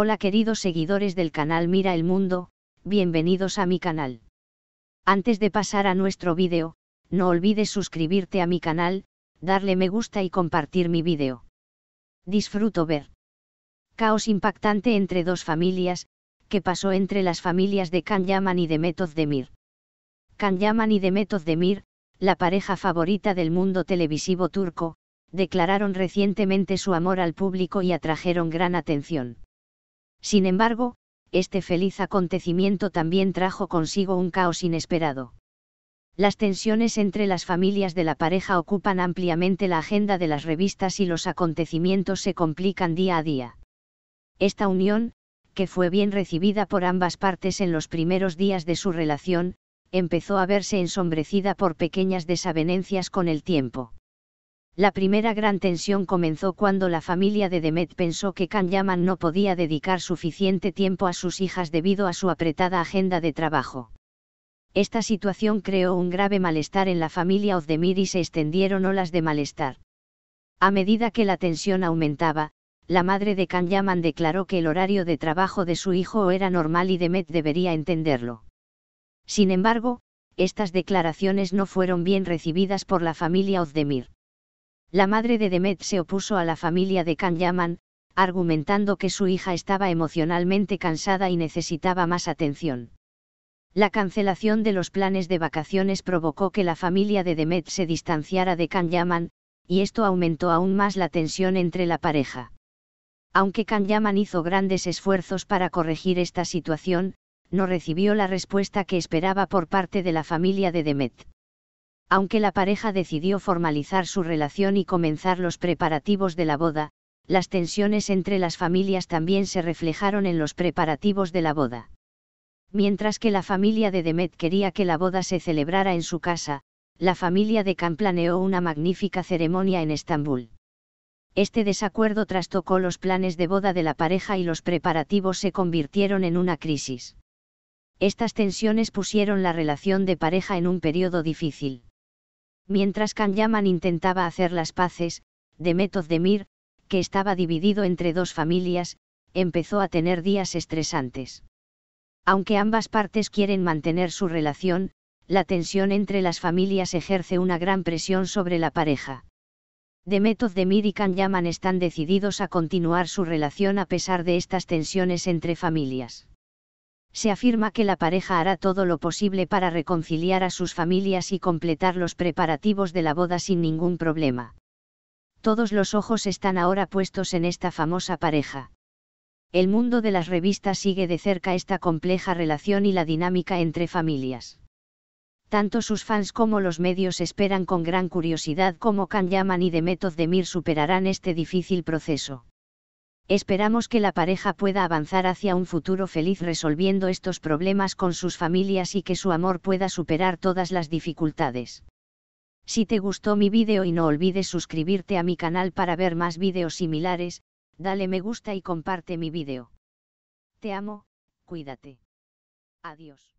Hola queridos seguidores del canal Mira el Mundo, bienvenidos a mi canal. Antes de pasar a nuestro vídeo, no olvides suscribirte a mi canal, darle me gusta y compartir mi vídeo. Disfruto ver. Caos impactante entre dos familias, que pasó entre las familias de Can Yaman y Demet Demir. Can Yaman y de Demir, la pareja favorita del mundo televisivo turco, declararon recientemente su amor al público y atrajeron gran atención. Sin embargo, este feliz acontecimiento también trajo consigo un caos inesperado. Las tensiones entre las familias de la pareja ocupan ampliamente la agenda de las revistas y los acontecimientos se complican día a día. Esta unión, que fue bien recibida por ambas partes en los primeros días de su relación, empezó a verse ensombrecida por pequeñas desavenencias con el tiempo. La primera gran tensión comenzó cuando la familia de Demet pensó que Can Yaman no podía dedicar suficiente tiempo a sus hijas debido a su apretada agenda de trabajo. Esta situación creó un grave malestar en la familia Ozdemir y se extendieron olas de malestar. A medida que la tensión aumentaba, la madre de Can Yaman declaró que el horario de trabajo de su hijo era normal y Demet debería entenderlo. Sin embargo, estas declaraciones no fueron bien recibidas por la familia Ozdemir. La madre de Demet se opuso a la familia de Can Yaman, argumentando que su hija estaba emocionalmente cansada y necesitaba más atención. La cancelación de los planes de vacaciones provocó que la familia de Demet se distanciara de Can Yaman, y esto aumentó aún más la tensión entre la pareja. Aunque Can Yaman hizo grandes esfuerzos para corregir esta situación, no recibió la respuesta que esperaba por parte de la familia de Demet. Aunque la pareja decidió formalizar su relación y comenzar los preparativos de la boda, las tensiones entre las familias también se reflejaron en los preparativos de la boda. Mientras que la familia de Demet quería que la boda se celebrara en su casa, la familia de Khan planeó una magnífica ceremonia en Estambul. Este desacuerdo trastocó los planes de boda de la pareja y los preparativos se convirtieron en una crisis. Estas tensiones pusieron la relación de pareja en un periodo difícil. Mientras Kanyaman intentaba hacer las paces, Demetodemir, Demir, que estaba dividido entre dos familias, empezó a tener días estresantes. Aunque ambas partes quieren mantener su relación, la tensión entre las familias ejerce una gran presión sobre la pareja. de Demir y Kanyaman están decididos a continuar su relación a pesar de estas tensiones entre familias se afirma que la pareja hará todo lo posible para reconciliar a sus familias y completar los preparativos de la boda sin ningún problema. Todos los ojos están ahora puestos en esta famosa pareja. El mundo de las revistas sigue de cerca esta compleja relación y la dinámica entre familias. Tanto sus fans como los medios esperan con gran curiosidad cómo Can Yaman y de Mir superarán este difícil proceso. Esperamos que la pareja pueda avanzar hacia un futuro feliz resolviendo estos problemas con sus familias y que su amor pueda superar todas las dificultades. Si te gustó mi vídeo y no olvides suscribirte a mi canal para ver más vídeos similares, dale me gusta y comparte mi vídeo. Te amo, cuídate. Adiós.